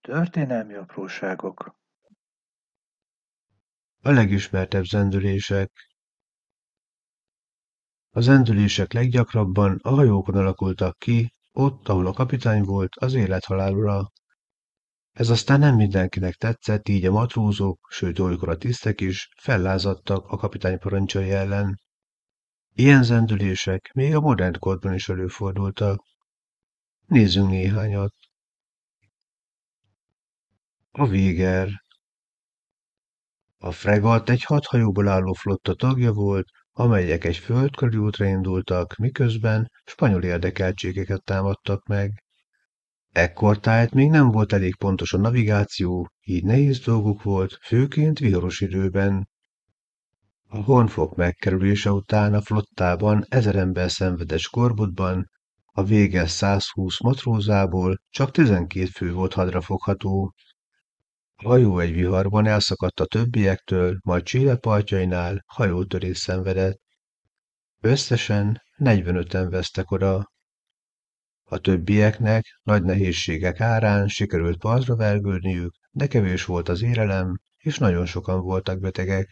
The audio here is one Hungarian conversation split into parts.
Történelmi apróságok A legismertebb zendülések A zendülések leggyakrabban a hajókon alakultak ki, ott, ahol a kapitány volt, az élethalálra. Ez aztán nem mindenkinek tetszett, így a matrózok, sőt olykor a tisztek is fellázadtak a kapitány parancsai ellen. Ilyen zendülések még a modern korban is előfordultak. Nézzünk néhányat a Véger. A fregat egy hat hajóból álló flotta tagja volt, amelyek egy földkörű útra indultak, miközben spanyol érdekeltségeket támadtak meg. Ekkor tájt még nem volt elég pontos a navigáció, így nehéz dolguk volt, főként viharos időben. A honfok megkerülése után a flottában ezer ember szenvedes korbotban, a vége 120 matrózából csak 12 fő volt hadrafogható. A hajó egy viharban elszakadt a többiektől, majd Chile partjainál hajótörés szenvedett. Összesen 45-en vesztek oda. A többieknek nagy nehézségek árán sikerült partra vergődniük, de kevés volt az érelem, és nagyon sokan voltak betegek.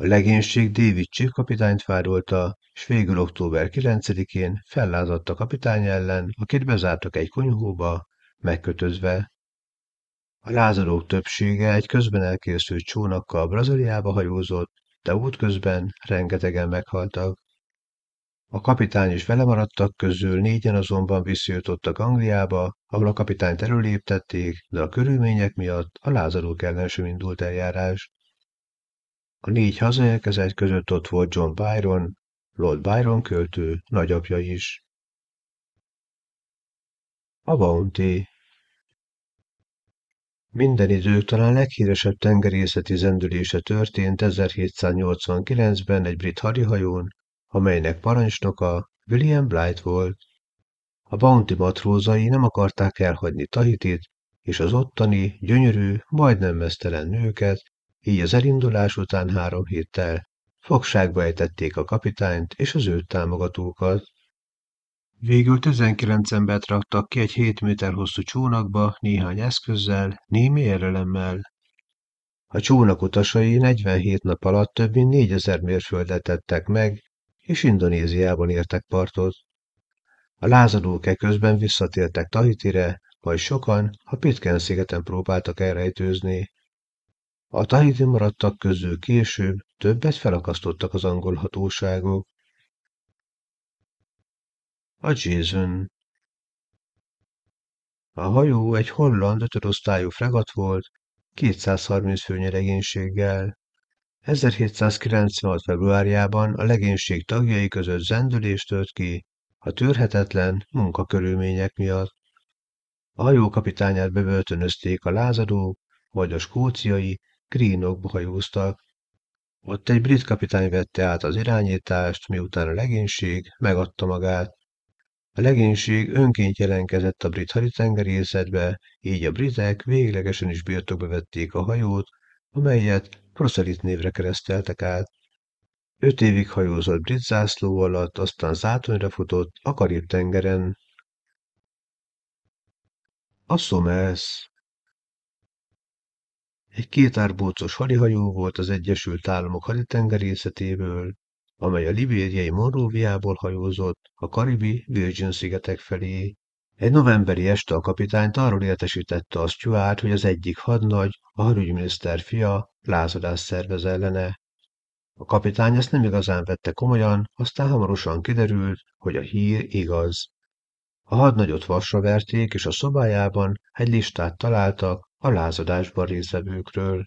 A legénység David Chief kapitányt fárolta, és végül október 9-én fellázadt a kapitány ellen, akit bezártak egy konyhóba, megkötözve. A lázadók többsége egy közben elkészült csónakkal Brazíliába hajózott, de útközben rengetegen meghaltak. A kapitány is vele maradtak közül, négyen azonban visszajutottak Angliába, ahol a kapitányt előléptették, de a körülmények miatt a lázadók ellen sem indult eljárás. A négy hazajelkezett között ott volt John Byron, Lord Byron költő, nagyapja is. A Bounty minden idők talán leghíresebb tengerészeti zendülése történt 1789-ben egy brit hadihajón, amelynek parancsnoka William Blight volt. A Bounty matrózai nem akarták elhagyni Tahitit, és az ottani, gyönyörű, majdnem mesztelen nőket, így az elindulás után három héttel fogságba ejtették a kapitányt és az őt támogatókat. Végül 19 embert raktak ki egy hét méter hosszú csónakba, néhány eszközzel, némi érelemmel. A csónak utasai 47 nap alatt több mint 4000 mérföldet tettek meg, és Indonéziában értek partot. A lázadók e közben visszatértek Tahitire, majd sokan a Pitken szigeten próbáltak elrejtőzni. A Tahiti maradtak közül később többet felakasztottak az angol hatóságok a Jason. A hajó egy holland ötödosztályú fregat volt, 230 főnyi legénységgel. 1796. februárjában a legénység tagjai között zendülés tört ki, a törhetetlen munkakörülmények miatt. A hajó kapitányát bebörtönözték a lázadók, vagy a skóciai, krínokba hajóztak. Ott egy brit kapitány vette át az irányítást, miután a legénység megadta magát. A legénység önként jelenkezett a brit haditengerészetbe, így a britek véglegesen is birtokba vették a hajót, amelyet proszelit névre kereszteltek át. Öt évig hajózott brit zászló alatt, aztán zátonyra futott a Karib-tengeren. A ez! Egy kétárbócos hadihajó volt az Egyesült Államok haditengerészetéből, amely a libériai Monróviából hajózott a karibi Virgin-szigetek felé. Egy novemberi este a kapitányt arról értesítette a Stuart, hogy az egyik hadnagy, a harügyminiszter fia, lázadás szervez ellene. A kapitány ezt nem igazán vette komolyan, aztán hamarosan kiderült, hogy a hír igaz. A hadnagyot vasra verték, és a szobájában egy listát találtak a lázadásban részvevőkről.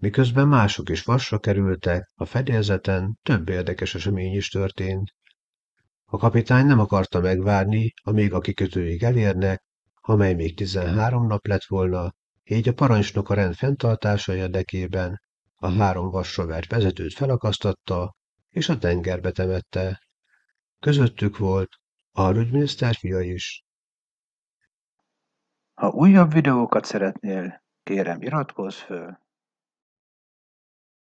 Miközben mások is vasra kerültek, a fedélzeten több érdekes esemény is történt. A kapitány nem akarta megvárni, amíg a kikötőig elérnek, amely még 13 nap lett volna, így a parancsnok a rend fenntartása érdekében a három vasrovert vezetőt felakasztatta, és a tengerbe temette. Közöttük volt a rügyminiszter fia is. Ha újabb videókat szeretnél, kérem iratkozz föl!